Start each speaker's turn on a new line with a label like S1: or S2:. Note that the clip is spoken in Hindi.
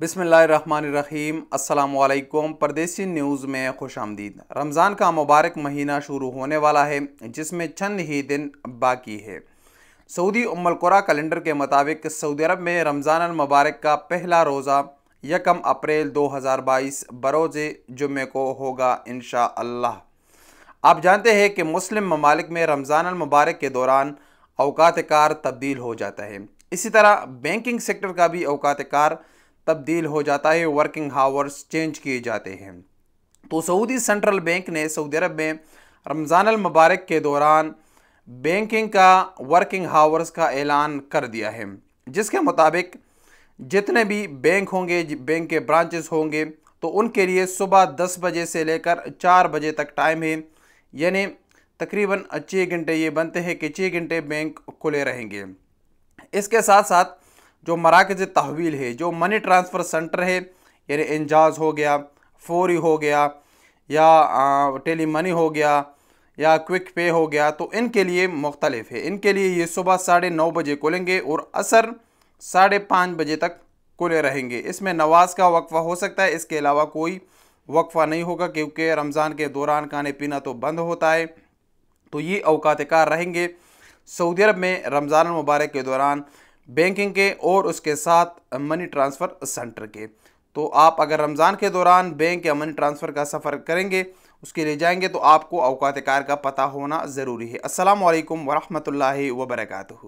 S1: बिसमीम अल्लाम परदेसी न्यूज़ में खुश आमदीद रमज़ान का मुबारक महीना शुरू होने वाला है जिसमें चंद ही दिन बाकी है सऊदी उमलकुरा कैलेंडर के मुताबिक सऊदी अरब में रमज़ान मुबारक का पहला रोज़ा यकम अप्रैल 2022 बरोज़ जुमे को होगा इन आप जानते हैं कि मुस्लिम ममालिक में रमज़ान मुबारक के दौरान अवकात कार तब्दील हो जाता है इसी तरह बैंकिंग सेक्टर का भी अवकात कार तब्दील हो जाता है वर्किंग हावर्स चेंज किए जाते हैं तो सऊदी सेंट्रल बैंक ने सऊदी अरब में रमज़ान मुबारक के दौरान बैंकिंग का वर्किंग हावर्स का ऐलान कर दिया है जिसके मुताबिक जितने भी बैंक होंगे बैंक के ब्रांचेस होंगे तो उनके लिए सुबह दस बजे से लेकर चार बजे तक टाइम है यानी तकरीबन छः घंटे ये बनते हैं कि छः घंटे बैंक खुले रहेंगे इसके साथ साथ जो मराकज तहवील है जो मनी ट्रांसफ़र सेंटर है यानी इंजाज हो गया फोरी हो गया या टेली मनी हो गया या क्विक पे हो गया तो इनके लिए मुख्तलिफ है इनके लिए ये सुबह साढ़े नौ बजे खुलेंगे और असर साढ़े पाँच बजे तक खुले रहेंगे इसमें नवाज़ का वक्फ़ा हो सकता है इसके अलावा कोई वक्फ़ा नहीं होगा क्योंकि रमज़ान के दौरान खाने पीना तो बंद होता है तो ये अवकात कार रहेंगे सऊदी अरब में रमज़ान मुबारक के दौरान बैंकिंग के और उसके साथ मनी ट्रांसफ़र सेंटर के तो आप अगर रमज़ान के दौरान बैंक या मनी ट्रांसफ़र का सफ़र करेंगे उसके लिए जाएंगे तो आपको अवकात कार का पता होना ज़रूरी है असलम वरहमल वर्का